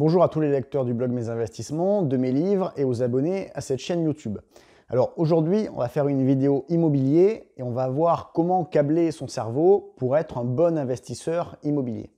Bonjour à tous les lecteurs du blog Mes Investissements, de mes livres et aux abonnés à cette chaîne YouTube. Alors aujourd'hui, on va faire une vidéo immobilier et on va voir comment câbler son cerveau pour être un bon investisseur immobilier.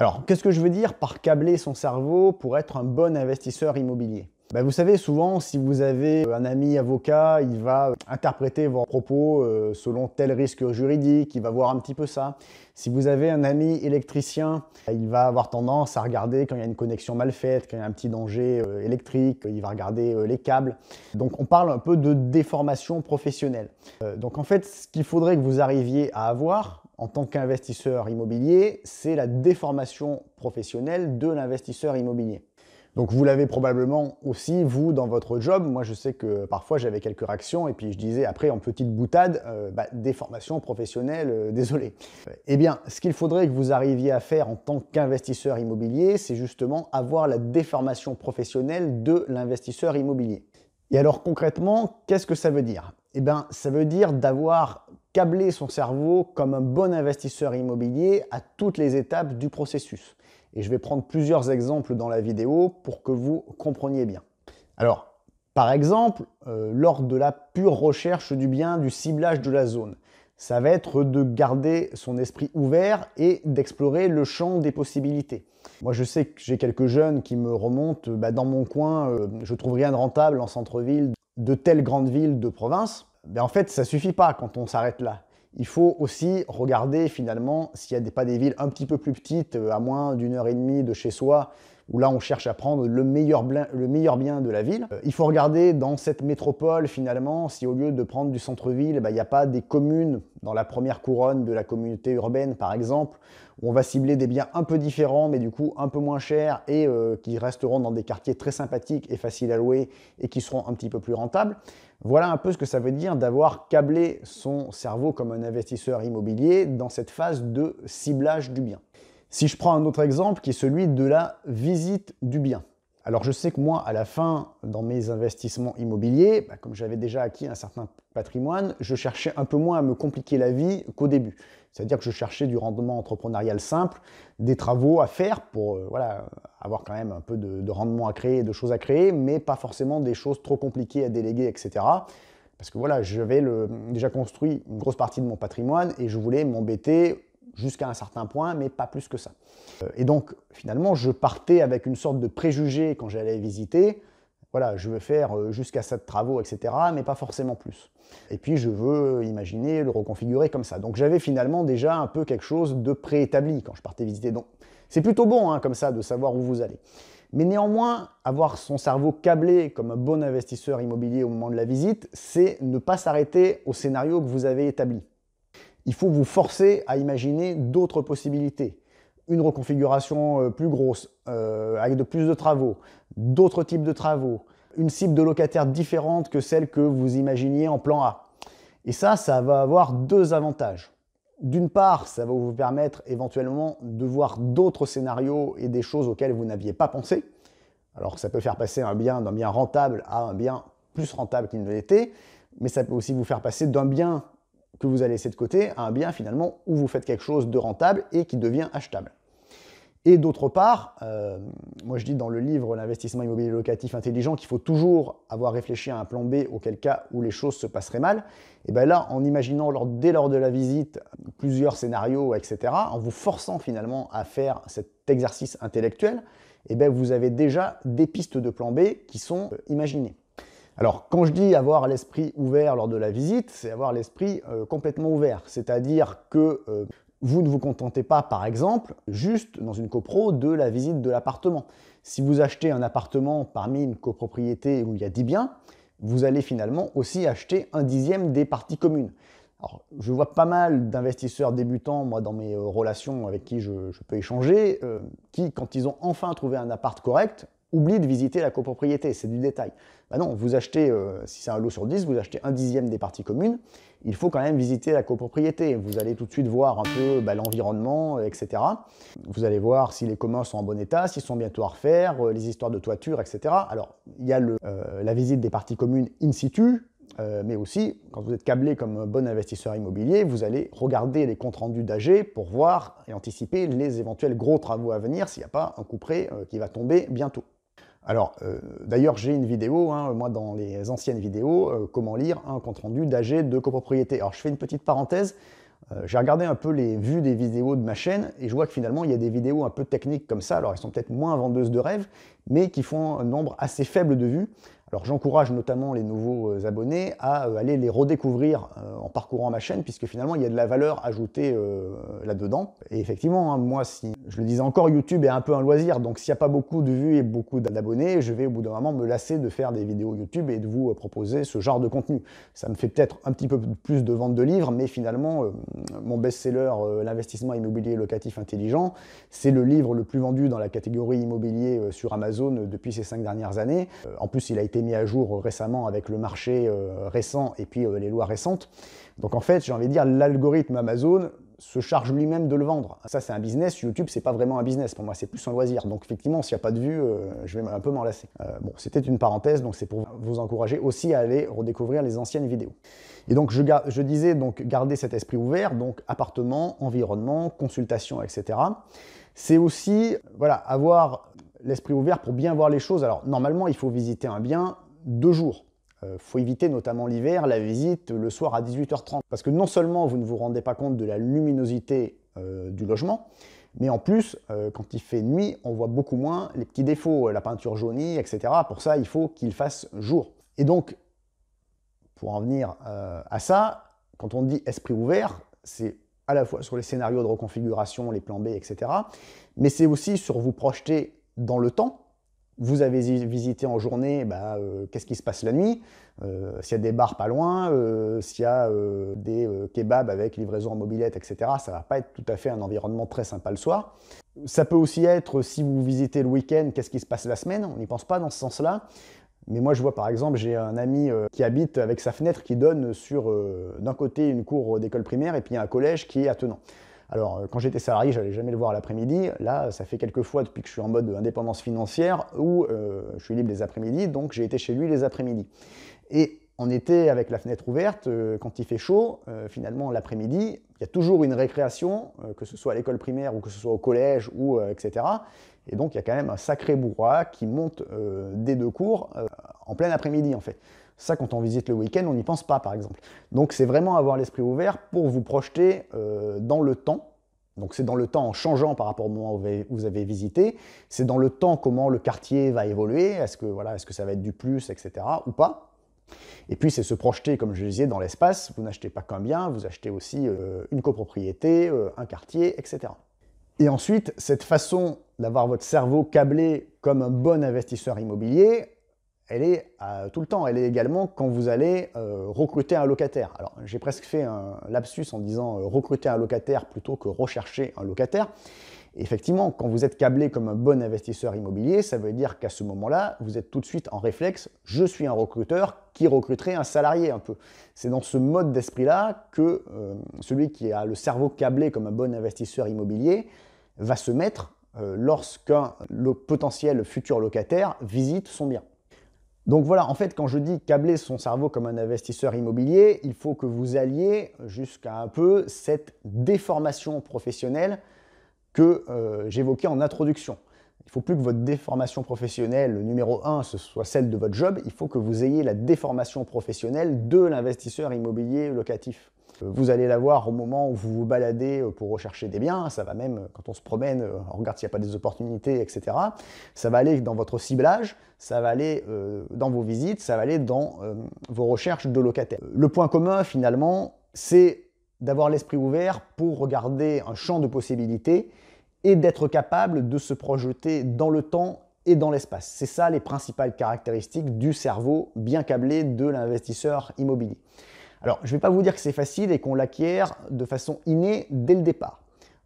Alors, qu'est-ce que je veux dire par câbler son cerveau pour être un bon investisseur immobilier bah, vous savez, souvent, si vous avez euh, un ami avocat, il va euh, interpréter vos propos euh, selon tel risque juridique, il va voir un petit peu ça. Si vous avez un ami électricien, il va avoir tendance à regarder quand il y a une connexion mal faite, quand il y a un petit danger électrique, il va regarder les câbles. Donc on parle un peu de déformation professionnelle. Donc en fait, ce qu'il faudrait que vous arriviez à avoir, en tant qu'investisseur immobilier, c'est la déformation professionnelle de l'investisseur immobilier. Donc vous l'avez probablement aussi, vous, dans votre job. Moi, je sais que parfois j'avais quelques réactions et puis je disais après en petite boutade, euh, bah, déformation professionnelle, euh, désolé. Eh bien, ce qu'il faudrait que vous arriviez à faire en tant qu'investisseur immobilier, c'est justement avoir la déformation professionnelle de l'investisseur immobilier. Et alors concrètement, qu'est-ce que ça veut dire Eh bien, ça veut dire d'avoir câbler son cerveau comme un bon investisseur immobilier à toutes les étapes du processus. Et je vais prendre plusieurs exemples dans la vidéo pour que vous compreniez bien. Alors, par exemple, euh, lors de la pure recherche du bien, du ciblage de la zone, ça va être de garder son esprit ouvert et d'explorer le champ des possibilités. Moi, je sais que j'ai quelques jeunes qui me remontent bah, dans mon coin, euh, je trouve rien de rentable en centre-ville de telle grande ville de province. Mais ben, en fait, ça suffit pas quand on s'arrête là. Il faut aussi regarder finalement s'il n'y a des, pas des villes un petit peu plus petites, euh, à moins d'une heure et demie de chez soi, où là on cherche à prendre le meilleur, bien de la ville. Euh, il faut regarder dans cette métropole finalement si au lieu de prendre du centre-ville, eh ben, il n'y a pas des communes dans la première couronne de la communauté urbaine par exemple, où on va cibler des biens un peu différents mais du coup un peu moins chers et euh, qui resteront dans des quartiers très sympathiques et faciles à louer et qui seront un petit peu plus rentables. Voilà un peu ce que ça veut dire d'avoir câblé son cerveau comme un investisseur immobilier dans cette phase de ciblage du bien. Si je prends un autre exemple qui est celui de la visite du bien. Alors je sais que moi, à la fin, dans mes investissements immobiliers, bah, comme j'avais déjà acquis un certain patrimoine, je cherchais un peu moins à me compliquer la vie qu'au début. C'est-à-dire que je cherchais du rendement entrepreneurial simple, des travaux à faire pour euh, voilà, avoir quand même un peu de, de rendement à créer, de choses à créer, mais pas forcément des choses trop compliquées à déléguer, etc. Parce que voilà, j'avais déjà construit une grosse partie de mon patrimoine et je voulais m'embêter jusqu'à un certain point, mais pas plus que ça. Euh, et donc, finalement, je partais avec une sorte de préjugé quand j'allais visiter. Voilà, je veux faire euh, jusqu'à de travaux, etc., mais pas forcément plus. Et puis, je veux imaginer le reconfigurer comme ça. Donc, j'avais finalement déjà un peu quelque chose de préétabli quand je partais visiter. Donc, c'est plutôt bon, hein, comme ça, de savoir où vous allez. Mais néanmoins, avoir son cerveau câblé comme un bon investisseur immobilier au moment de la visite, c'est ne pas s'arrêter au scénario que vous avez établi il faut vous forcer à imaginer d'autres possibilités. Une reconfiguration euh, plus grosse, euh, avec de plus de travaux, d'autres types de travaux, une cible de locataires différente que celle que vous imaginiez en plan A. Et ça, ça va avoir deux avantages. D'une part, ça va vous permettre éventuellement de voir d'autres scénarios et des choses auxquelles vous n'aviez pas pensé. Alors ça peut faire passer un bien d'un bien rentable à un bien plus rentable qu'il ne l'était, mais ça peut aussi vous faire passer d'un bien que vous allez laisser de côté à un bien finalement où vous faites quelque chose de rentable et qui devient achetable. Et d'autre part, euh, moi je dis dans le livre L'investissement immobilier locatif intelligent qu'il faut toujours avoir réfléchi à un plan B auquel cas où les choses se passeraient mal. Et bien là, en imaginant dès lors de la visite plusieurs scénarios, etc., en vous forçant finalement à faire cet exercice intellectuel, et bien vous avez déjà des pistes de plan B qui sont euh, imaginées. Alors, quand je dis avoir l'esprit ouvert lors de la visite, c'est avoir l'esprit euh, complètement ouvert. C'est-à-dire que euh, vous ne vous contentez pas, par exemple, juste dans une copro de la visite de l'appartement. Si vous achetez un appartement parmi une copropriété où il y a 10 biens, vous allez finalement aussi acheter un dixième des parties communes. Alors, je vois pas mal d'investisseurs débutants, moi, dans mes relations avec qui je, peux échanger, euh, qui, quand ils ont enfin trouvé un appart correct, oublie de visiter la copropriété, c'est du détail. Ben non, vous achetez, euh, si c'est un lot sur 10, vous achetez un dixième des parties communes, il faut quand même visiter la copropriété. Vous allez tout de suite voir un peu bah, l'environnement, euh, etc. Vous allez voir si les communs sont en bon état, s'ils sont bientôt à refaire, euh, les histoires de toiture, etc. Alors, il y a la visite des parties communes in situ, mais aussi, quand vous êtes câblé comme bon investisseur immobilier, vous allez regarder les comptes rendus d'AG pour voir et anticiper les éventuels gros travaux à venir s'il n'y a pas un coup près qui va tomber bientôt. Alors, euh, d'ailleurs, j'ai une vidéo, hein, moi, dans les anciennes vidéos, euh, comment lire un compte-rendu d'AG de copropriété. Alors, je fais une petite parenthèse. Euh, j'ai regardé un peu les vues des vidéos de ma chaîne et je vois que finalement, il y a des vidéos un peu techniques comme ça. Alors, elles sont peut-être moins vendeuses de rêves, mais qui font un nombre assez faible de vues. Alors j'encourage notamment les nouveaux euh, abonnés à euh, aller les redécouvrir euh, en parcourant ma chaîne, puisque finalement il y a de la valeur ajoutée là-dedans. Et effectivement, hein, moi, si je le disais encore, YouTube est un peu un loisir, donc s'il n'y a pas beaucoup de vues et beaucoup d'abonnés, je vais au bout d'un moment me lasser de faire des vidéos YouTube et de vous proposer ce genre de contenu. Ça me fait peut-être un petit peu plus de ventes de livres, mais finalement, mon best-seller, l'investissement immobilier locatif intelligent, c'est le livre le plus vendu dans la catégorie immobilier sur Amazon depuis ces cinq dernières années. en plus, il a été mis à jour euh, récemment avec le marché euh, récent et puis euh, les lois récentes. Donc en fait, j'ai envie de dire, l'algorithme Amazon se charge lui-même de le vendre. Ça, c'est un business. YouTube, c'est pas vraiment un business. Pour moi, c'est plus un loisir. Donc, effectivement, s'il n'y a pas de vue, je vais un peu m'enlacer. bon, c'était une parenthèse. Donc, c'est pour vous encourager aussi à aller redécouvrir les anciennes vidéos. Et donc, je, je disais, donc, garder cet esprit ouvert. Donc, appartement, environnement, consultation, etc. C'est aussi, voilà, avoir l'esprit ouvert pour bien voir les choses. Alors normalement, il faut visiter un bien deux jours. Il euh, faut éviter notamment l'hiver la visite le soir à 18h30 parce que non seulement vous ne vous rendez pas compte de la luminosité euh, du logement, mais en plus, euh, quand il fait nuit, on voit beaucoup moins les petits défauts, la peinture jaunie, etc. Pour ça, il faut qu'il fasse jour. Et donc, pour en venir à ça, quand on dit esprit ouvert, c'est à la fois sur les scénarios de reconfiguration, les plans B, etc. Mais c'est aussi sur vous projeter dans le temps. Vous avez visité en journée, bah, euh, qu'est-ce qui se passe la nuit euh, S'il y a des bars pas loin, euh, s'il y a des kebabs avec livraison en mobilette, etc., ça ne va pas être tout à fait un environnement très sympa le soir. Ça peut aussi être, si vous visitez le week-end, qu'est-ce qui se passe la semaine On n'y pense pas dans ce sens-là. Mais moi, je vois par exemple, j'ai un ami qui habite avec sa fenêtre qui donne sur d'un côté une cour d'école primaire et puis un collège qui est attenant. Alors, euh, quand j'étais salarié, j'allais jamais le voir l'après-midi. Là, ça fait quelques fois depuis que je suis en mode indépendance financière où euh, je suis libre les après-midi, donc j'ai été chez lui les après-midi. Et on était avec la fenêtre ouverte, euh, quand il fait chaud, finalement l'après-midi, il y a toujours une récréation, que ce soit à l'école primaire ou que ce soit au collège ou etc. Et donc il y a quand même un sacré bourrois qui monte des deux cours en plein après-midi en fait. Ça, quand on visite le week-end, on n'y pense pas, par exemple. Donc, c'est vraiment avoir l'esprit ouvert pour vous projeter euh, dans le temps. Donc, c'est dans le temps en changeant par rapport au moment où vous avez visité. C'est dans le temps comment le quartier va évoluer. Est-ce que, voilà, est -ce que ça va être du plus, etc. ou pas. Et puis, c'est se projeter, comme je le disais, dans l'espace. Vous n'achetez pas qu'un bien, vous achetez aussi euh, une copropriété, euh, un quartier, etc. Et ensuite, cette façon d'avoir votre cerveau câblé comme un bon investisseur immobilier, elle est euh, tout le temps. Elle est également quand vous allez euh, recruter un locataire. Alors, j'ai presque fait un lapsus en disant euh, recruter un locataire plutôt que rechercher un locataire. effectivement, quand vous êtes câblé comme un bon investisseur immobilier, ça veut dire qu'à ce moment-là, vous êtes tout de suite en réflexe je suis un recruteur qui recruterait un salarié un peu. C'est dans ce mode d'esprit-là que celui qui a le cerveau câblé comme un bon investisseur immobilier va se mettre lorsqu'un potentiel futur locataire visite son bien. Donc voilà, en fait, quand je dis câbler son cerveau comme un investisseur immobilier, il faut que vous alliez jusqu'à un peu cette déformation professionnelle que euh, j'évoquais en introduction. Il ne faut plus que votre déformation professionnelle numéro 1, ce soit celle de votre job, il faut que vous ayez la déformation professionnelle de l'investisseur immobilier locatif. Vous allez l'avoir au moment où vous vous baladez euh, pour rechercher des biens, ça va même euh, quand on se promène, euh, on regarde s'il n'y a pas des opportunités, etc. Ça va aller dans votre ciblage, ça va aller dans vos visites, ça va aller dans vos recherches de locataires. Le point commun finalement, c'est d'avoir l'esprit ouvert pour regarder un champ de possibilités et d'être capable de se projeter dans le temps et dans l'espace. C'est ça les principales caractéristiques du cerveau bien câblé de l'investisseur immobilier. Alors, je ne vais pas vous dire que c'est facile et qu'on l'acquiert de façon innée dès le départ.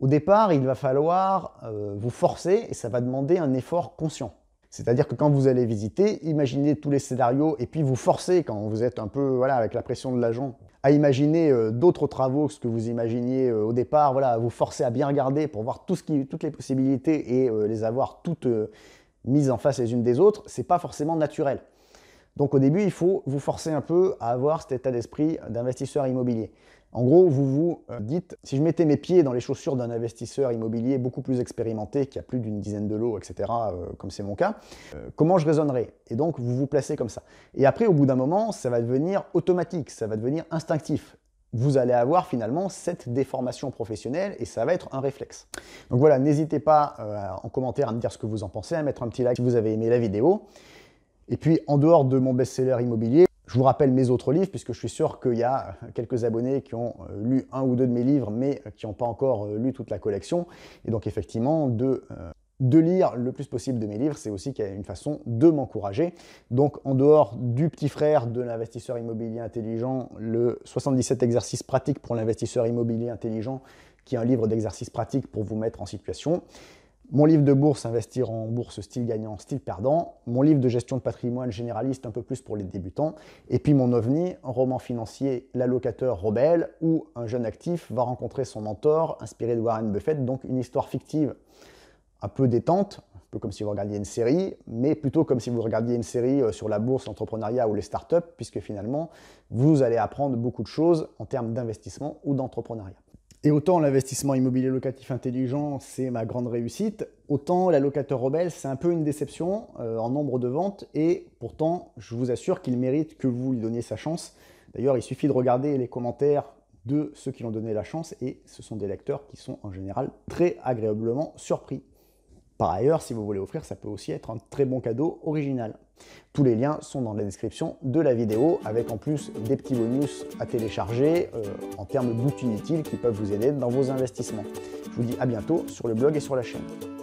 Au départ, il va falloir euh, vous forcer et ça va demander un effort conscient. C'est-à-dire que quand vous allez visiter, imaginez tous les scénarios et puis vous forcez quand vous êtes un peu voilà, avec la pression de l'agent à imaginer euh, d'autres travaux que ce que vous imaginiez euh, au départ, voilà, vous forcer à bien regarder pour voir toutes les possibilités et les avoir toutes mises en face les unes des autres, Ce n'est pas forcément naturel. Donc au début, il faut vous forcer un peu à avoir cet état d'esprit d'investisseur immobilier. En gros, vous vous euh, dites, si je mettais mes pieds dans les chaussures d'un investisseur immobilier beaucoup plus expérimenté, qui a plus d'une dizaine de lots, etc., euh, comme c'est mon cas, euh, comment je raisonnerais Et donc, vous vous placez comme ça. Et après, au bout d'un moment, ça va devenir automatique, ça va devenir instinctif vous allez avoir finalement cette déformation professionnelle et ça va être un réflexe. Donc voilà, n'hésitez pas en commentaire à me dire ce que vous en pensez, à mettre un petit like si vous avez aimé la vidéo. Et puis, en dehors de mon best-seller immobilier, je vous rappelle mes autres livres, puisque je suis sûr qu'il y a euh, quelques abonnés qui ont euh, lu un ou deux de mes livres, mais euh, qui n'ont pas encore lu toute la collection. Et donc, effectivement, de, lire le plus possible de mes livres, c'est aussi une façon de m'encourager. Donc, en dehors du petit frère de l'investisseur immobilier intelligent, le 77 exercices pratiques pour l'investisseur immobilier intelligent, qui est un livre d'exercices pratiques pour vous mettre en situation. Mon livre de bourse, investir en bourse style gagnant, style perdant. Mon livre de gestion de patrimoine généraliste, un peu plus pour les débutants. Et puis mon ovni, un roman financier, l'allocateur rebelle, où un jeune actif va rencontrer son mentor, inspiré de Warren Buffett, donc une histoire fictive. Un peu détente, un peu comme si vous regardiez une série, mais plutôt comme si vous regardiez une série euh, sur la bourse, l'entrepreneuriat ou les startups, puisque finalement, vous allez apprendre beaucoup de choses en termes d'investissement ou d'entrepreneuriat. Et autant l'investissement immobilier locatif intelligent, c'est ma grande réussite, autant la locateur rebelle, c'est un peu une déception euh, en nombre de ventes, et pourtant, je vous assure qu'il mérite que vous lui donniez sa chance. D'ailleurs, il suffit de regarder les commentaires de ceux qui l'ont donné la chance, et ce sont des lecteurs qui sont en général très agréablement surpris. Par ailleurs, si vous voulez offrir, ça peut aussi être un très bon cadeau original. Tous les liens sont dans la description de la vidéo, avec en plus des petits bonus à télécharger euh, en termes d'outils utiles qui peuvent vous aider dans vos investissements. Je vous dis à bientôt sur le blog et sur la chaîne.